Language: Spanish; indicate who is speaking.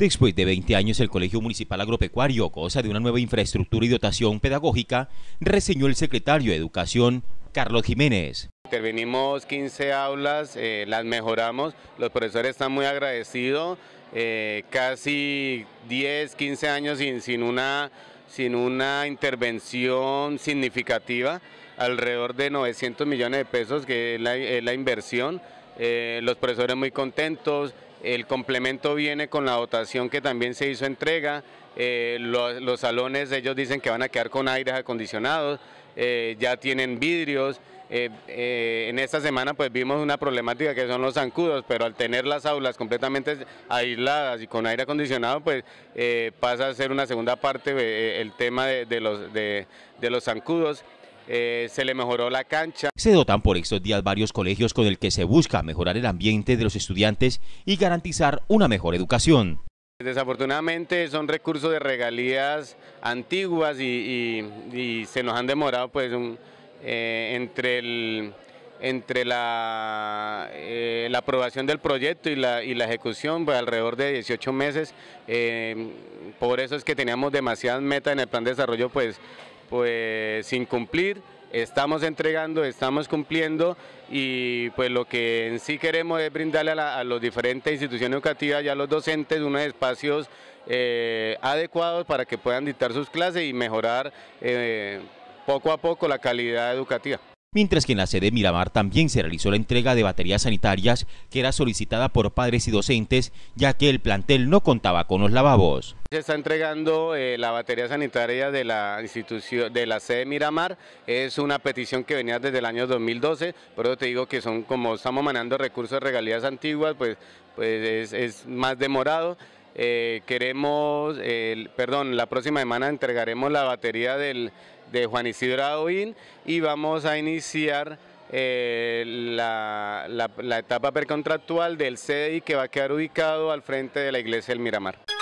Speaker 1: Después de 20 años, el Colegio Municipal Agropecuario cosa de una nueva infraestructura y dotación pedagógica, reseñó el secretario de Educación, Carlos Jiménez.
Speaker 2: Intervenimos 15 aulas, eh, las mejoramos, los profesores están muy agradecidos, eh, casi 10, 15 años sin, una, intervención significativa, alrededor de 900 millones de pesos que es la inversión. Eh, los profesores muy contentos, el complemento viene con la dotación que también se hizo entrega, eh, los, salones ellos dicen que van a quedar con aires acondicionados, eh, ya tienen vidrios, en esta semana pues vimos una problemática que son los zancudos, pero al tener las aulas completamente aisladas y con aire acondicionado pues pasa a ser una segunda parte el tema de, los, de los zancudos eh, se le mejoró la cancha.
Speaker 1: Se dotan por estos días varios colegios con el que se busca mejorar el ambiente de los estudiantes y garantizar una mejor educación.
Speaker 2: Desafortunadamente son recursos de regalías antiguas y, se nos han demorado pues eh, entre entre la, eh, la, aprobación del proyecto y la, ejecución, pues alrededor de 18 meses. por eso es que teníamos demasiadas metas en el plan de desarrollo, pues pues sin cumplir, estamos entregando, estamos cumpliendo y pues lo que en sí queremos es brindarle a, las diferentes instituciones educativas y a los docentes unos espacios eh, adecuados para que puedan dictar sus clases y mejorar eh, poco a poco la calidad educativa.
Speaker 1: Mientras que en la sede Miramar también se realizó la entrega de baterías sanitarias que era solicitada por padres y docentes, ya que el plantel no contaba con los lavabos.
Speaker 2: Se está entregando eh, la batería sanitaria de la institución de la sede Miramar. Es una petición que venía desde el año 2012, por eso te digo que son como estamos manejando recursos de regalías antiguas, pues, pues es, más demorado. Eh, queremos, perdón, la próxima semana entregaremos la batería del de Juan Isidro Adoín y vamos a iniciar eh, la, la, la etapa precontractual del CDI que va a quedar ubicado al frente de la iglesia del Miramar.